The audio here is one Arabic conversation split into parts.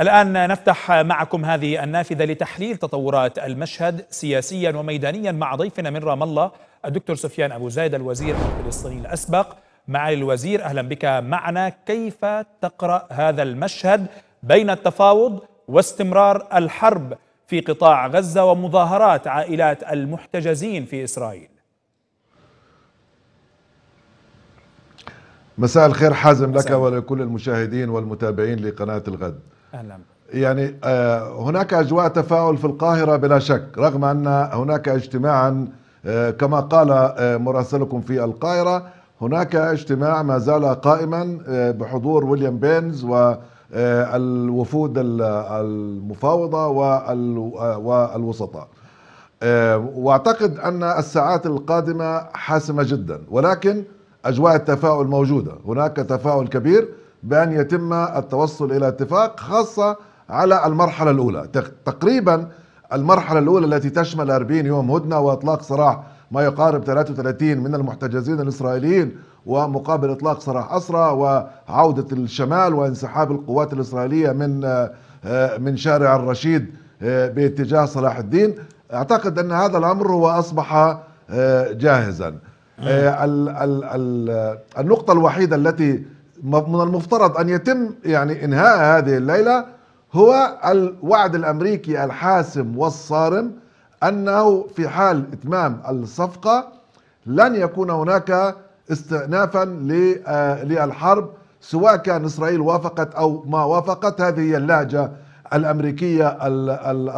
الآن نفتح معكم هذه النافذة لتحليل تطورات المشهد سياسيا وميدانيا مع ضيفنا من رام الله الدكتور سفيان أبو زايد الوزير الفلسطيني الأسبق معالي الوزير أهلا بك معنا كيف تقرأ هذا المشهد بين التفاوض واستمرار الحرب في قطاع غزة ومظاهرات عائلات المحتجزين في إسرائيل مساء الخير حازم لك ولكل المشاهدين والمتابعين لقناة الغد أهلا يعني آه، هناك أجواء تفاؤل في القاهرة بلا شك رغم أن هناك اجتماعا آه، كما قال آه، مراسلكم في القاهرة هناك اجتماع ما زال قائما بحضور ويليام بينز والوفود المفاوضة والوسطاء واعتقد ان الساعات القادمه حاسمه جدا ولكن اجواء التفاؤل موجوده هناك تفاؤل كبير بأن يتم التوصل إلى اتفاق خاصة على المرحلة الأولى تقريبا المرحلة الأولى التي تشمل 40 يوم هدنة وإطلاق سراح ما يقارب 33 من المحتجزين الإسرائيليين ومقابل إطلاق سراح أسرى وعودة الشمال وانسحاب القوات الإسرائيلية من آه، من شارع الرشيد آه، باتجاه صلاح الدين أعتقد أن هذا الأمر هو أصبح آه، جاهزا النقطة الوحيدة التي من المفترض أن يتم يعني إنهاء هذه الليلة هو الوعد الأمريكي الحاسم والصارم أنه في حال إتمام الصفقة لن يكون هناك استئنافا آه، للحرب سواء كان إسرائيل وافقت أو ما وافقت هذه هي اللهجة الأمريكية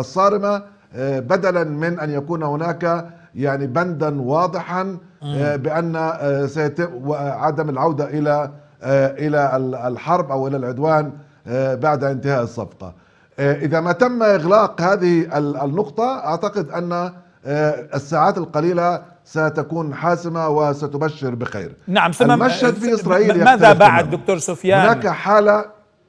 الصارمة آه، بدلا من أن يكون هناك يعني بندا واضحا آه، بان سيتم عدم العوده الى آه، الى الحرب او الى العدوان آه، بعد انتهاء الصفقه. آه، اذا ما تم اغلاق هذه النقطه اعتقد ان الساعات القليله ستكون حاسمه وستبشر بخير. نعم ثم المشهد في اسرائيل ماذا بعد دكتور سفيان؟ هناك حاله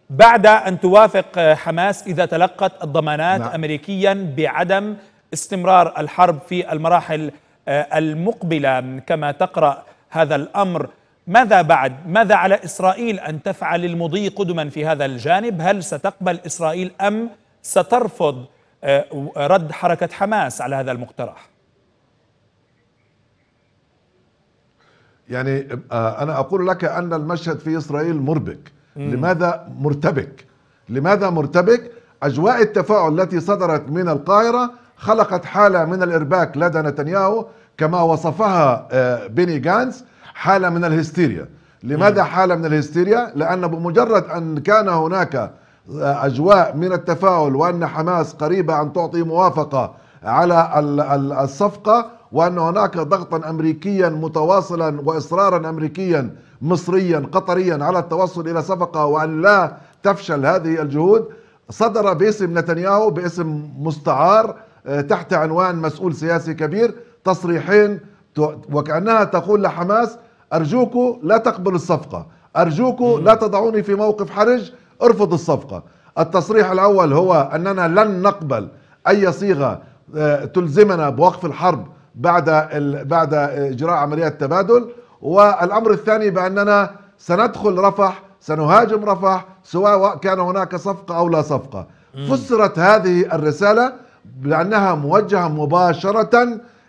بعد أن توافق حماس إذا تلقت الضمانات نعم. أمريكيا بعدم استمرار الحرب في المراحل المقبلة كما تقرأ هذا الأمر ماذا بعد ماذا على إسرائيل أن تفعل المضي قدما في هذا الجانب هل ستقبل إسرائيل أم سترفض آه، رد حركة حماس على هذا المقترح يعني آه، أنا أقول لك أن المشهد في إسرائيل مربك مم. لماذا مرتبك لماذا مرتبك أجواء التفاعل التي صدرت من القاهرة خلقت حالة من الإرباك لدى نتنياهو كما وصفها آه، بيني جانس حالة من الهستيريا لماذا حالة من الهستيريا؟ لأن بمجرد أن كان هناك آه، أجواء من التفاؤل وأن حماس قريبة أن تعطي موافقة على الصفقة وأن هناك ضغطا أمريكيا متواصلا وإصرارا أمريكيا مصريا قطريا على التوصل إلى صفقة وأن لا تفشل هذه الجهود صدر باسم نتنياهو باسم مستعار آه، تحت عنوان مسؤول سياسي كبير تصريحين وكأنها تقول لحماس أرجوكم لا تقبلوا الصفقة أرجوكم لا تضعوني في موقف حرج ارفض الصفقة التصريح الأول هو أننا لن نقبل أي صيغة آه، تلزمنا بوقف الحرب بعد بعد إجراء عملية تبادل والأمر الثاني بأننا سندخل رفح سنهاجم رفح سواء كان هناك صفقة أو لا صفقة فسرت هذه الرسالة لأنها موجهة مباشرة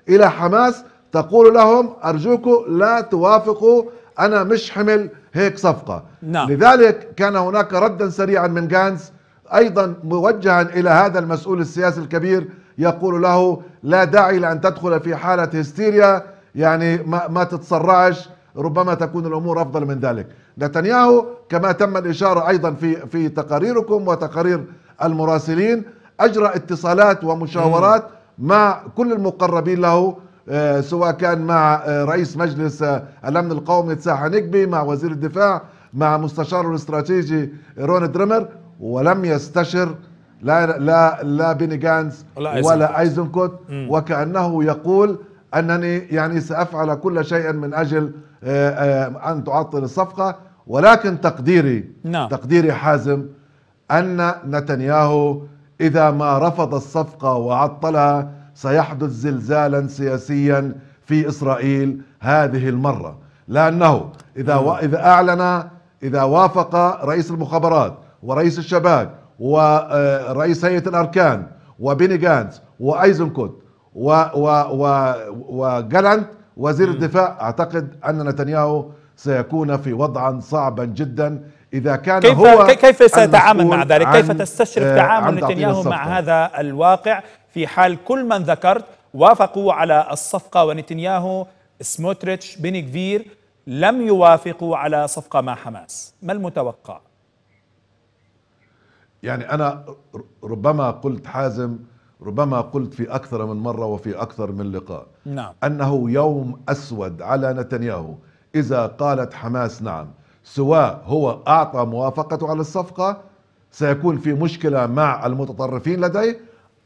إلى حماس تقول لهم أرجوكم لا توافقوا أنا مش حمل هيك صفقة نعم. لذلك كان هناك ردا سريعا من جانس أيضا موجها إلى هذا المسؤول السياسي الكبير يقول له لا داعي لأن تدخل في حالة هستيريا يعني ما, ما تتسرعش ربما تكون الامور افضل من ذلك نتنياهو كما تم الاشاره ايضا في في تقاريركم وتقارير المراسلين اجرى اتصالات ومشاورات مع كل المقربين له آه، سواء كان مع آه، رئيس مجلس آه، الامن القومي تساحة نجبي مع وزير الدفاع مع مستشاره الاستراتيجي رون درمر ولم يستشر لا لا لا بيني جانس ولا ايزنكوت وكانه يقول انني يعني سافعل كل شيء من اجل ان تعطل الصفقه ولكن تقديري نعم. تقديري حازم ان نتنياهو اذا ما رفض الصفقه وعطلها سيحدث زلزالا سياسيا في إسرائيل هذه المرة لأنه إذا, و... إذا أعلن إذا وافق رئيس المخابرات ورئيس الشباك ورئيس آه، هيئة الأركان وبيني جانس وأيزنكوت و... و... و... وجالانت وزير الدفاع أعتقد أن نتنياهو سيكون في وضع صعبا جدا اذا كان كيف هو كيف سيتعامل مع ذلك؟ كيف تستشرف آه، تعامل نتنياهو مع هذا الواقع؟ في حال كل من ذكرت وافقوا على الصفقة ونتنياهو سموتريتش بن كفير لم يوافقوا على صفقة مع حماس ما المتوقع؟ يعني أنا ربما قلت حازم ربما قلت في أكثر من مرة وفي أكثر من لقاء نعم. أنه يوم أسود على نتنياهو إذا قالت حماس نعم سواء هو أعطى موافقته على الصفقة سيكون في مشكلة مع المتطرفين لديه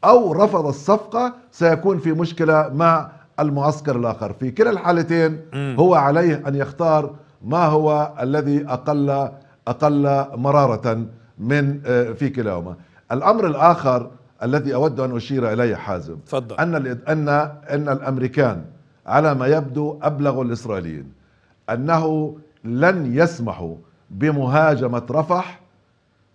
أو رفض الصفقة سيكون في مشكلة مع المعسكر الآخر في كلا الحالتين هو عليه أن يختار ما هو الذي أقل أقل مرارة من آه، في كلاهما الأمر الآخر الذي أود أن أشير إليه حازم فضل. أن, أن, أن الأمريكان على ما يبدو أبلغوا الإسرائيليين أنه لن يسمحوا بمهاجمة رفح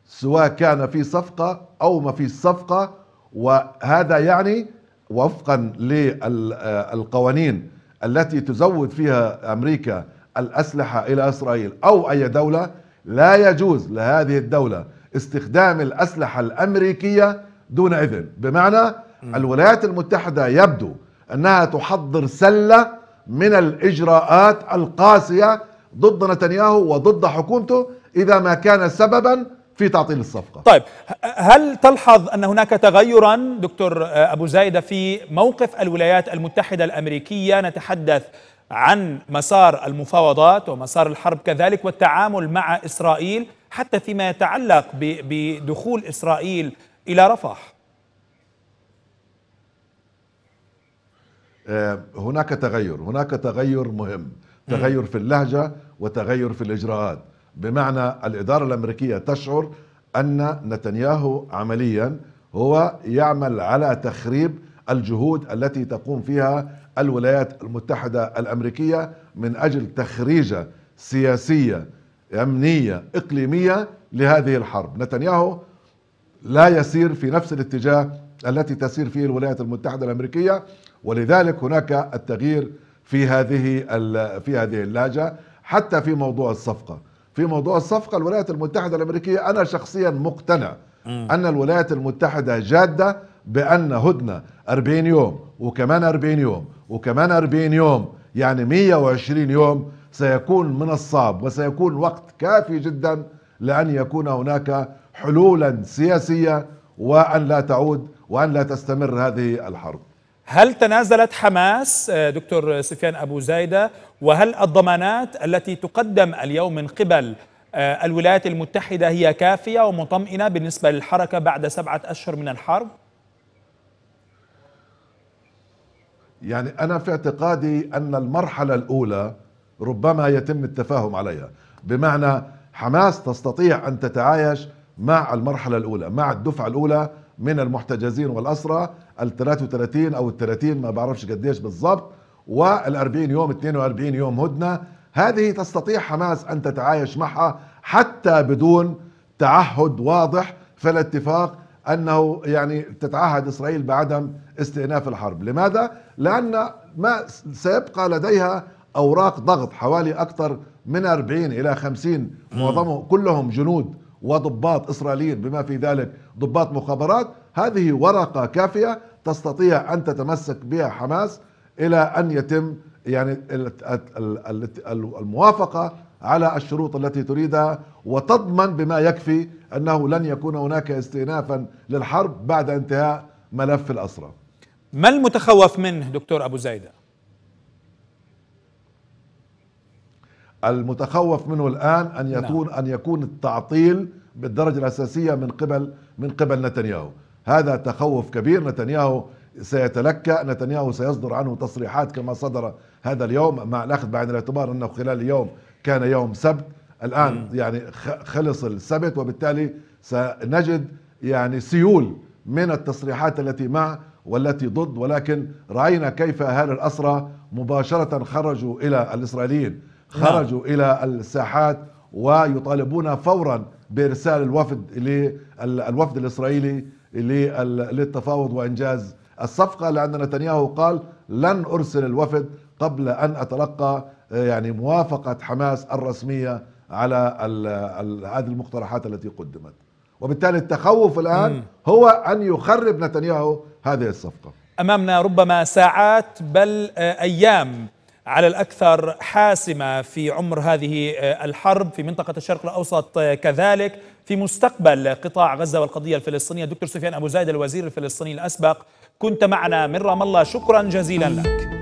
سواء كان في صفقة أو ما في صفقة وهذا يعني وفقا للقوانين التي تزود فيها امريكا الاسلحه الى اسرائيل او اي دوله لا يجوز لهذه الدوله استخدام الاسلحه الامريكيه دون اذن بمعنى الولايات المتحده يبدو انها تحضر سله من الاجراءات القاسيه ضد نتنياهو وضد حكومته اذا ما كان سببا في تعطيل الصفقة طيب هل تلحظ أن هناك تغيرا دكتور أبو زايدة في موقف الولايات المتحدة الأمريكية نتحدث عن مسار المفاوضات ومسار الحرب كذلك والتعامل مع إسرائيل حتى فيما يتعلق بدخول إسرائيل إلى رفح آه، هناك تغير هناك تغير مهم تغير في اللهجة وتغير في الإجراءات بمعنى الإدارة الأمريكية تشعر أن نتنياهو عمليا هو يعمل على تخريب الجهود التي تقوم فيها الولايات المتحدة الأمريكية من أجل تخريجة سياسية أمنية إقليمية لهذه الحرب نتنياهو لا يسير في نفس الاتجاه التي تسير فيه الولايات المتحدة الأمريكية ولذلك هناك التغيير في هذه في هذه اللاجة حتى في موضوع الصفقة في موضوع الصفقة الولايات المتحدة الأمريكية أنا شخصيا مقتنع أن الولايات المتحدة جادة بأن هدنة 40 يوم وكمان 40 يوم وكمان 40 يوم يعني 120 يوم سيكون من الصعب وسيكون وقت كافي جدا لأن يكون هناك حلولا سياسية وأن لا تعود وأن لا تستمر هذه الحرب هل تنازلت حماس آه، دكتور سفيان أبو زايدة وهل الضمانات التي تقدم اليوم من قبل آه، الولايات المتحدة هي كافية ومطمئنة بالنسبة للحركة بعد سبعة أشهر من الحرب؟ يعني أنا في اعتقادي أن المرحلة الأولى ربما يتم التفاهم عليها بمعنى حماس تستطيع أن تتعايش مع المرحلة الأولى مع الدفعة الأولى من المحتجزين والأسرى ال 33 او ال 30 ما بعرفش قديش بالضبط وال 40 يوم 42 يوم هدنه هذه تستطيع حماس ان تتعايش معها حتى بدون تعهد واضح في الاتفاق انه يعني تتعهد اسرائيل بعدم استئناف الحرب، لماذا؟ لان ما سيبقى لديها اوراق ضغط حوالي اكثر من 40 الى 50 معظمهم كلهم جنود وضباط اسرائيليين بما في ذلك ضباط مخابرات، هذه ورقه كافيه تستطيع ان تتمسك بها حماس الى ان يتم يعني الموافقه على الشروط التي تريدها وتضمن بما يكفي انه لن يكون هناك استئنافا للحرب بعد انتهاء ملف الاسرى. ما المتخوف منه دكتور ابو زايده؟ المتخوف منه الان ان يكون نعم. ان يكون التعطيل بالدرجه الاساسيه من قبل من قبل نتنياهو هذا تخوف كبير نتنياهو سيتلكأ نتنياهو سيصدر عنه تصريحات كما صدر هذا اليوم مع الأخذ بعين الاعتبار أنه خلال اليوم كان يوم سبت الآن م. يعني خلص السبت وبالتالي سنجد يعني سيول من التصريحات التي مع والتي ضد ولكن رأينا كيف أهالي الاسرى مباشرة خرجوا إلى الإسرائيليين نعم. خرجوا م. إلى الساحات ويطالبون فورا بإرسال الوفد للوفد الإسرائيلي للتفاوض وانجاز الصفقه لان نتنياهو قال لن ارسل الوفد قبل ان اتلقى آه، يعني موافقه حماس الرسميه على هذه المقترحات التي قدمت وبالتالي التخوف الان هو ان يخرب نتنياهو هذه الصفقه امامنا ربما ساعات بل آه، ايام على الأكثر حاسمة في عمر هذه آه، الحرب في منطقة الشرق الأوسط آه، كذلك في مستقبل قطاع غزة والقضية الفلسطينية دكتور سفيان أبو زايد الوزير الفلسطيني الأسبق كنت معنا من رام الله شكرا جزيلا لك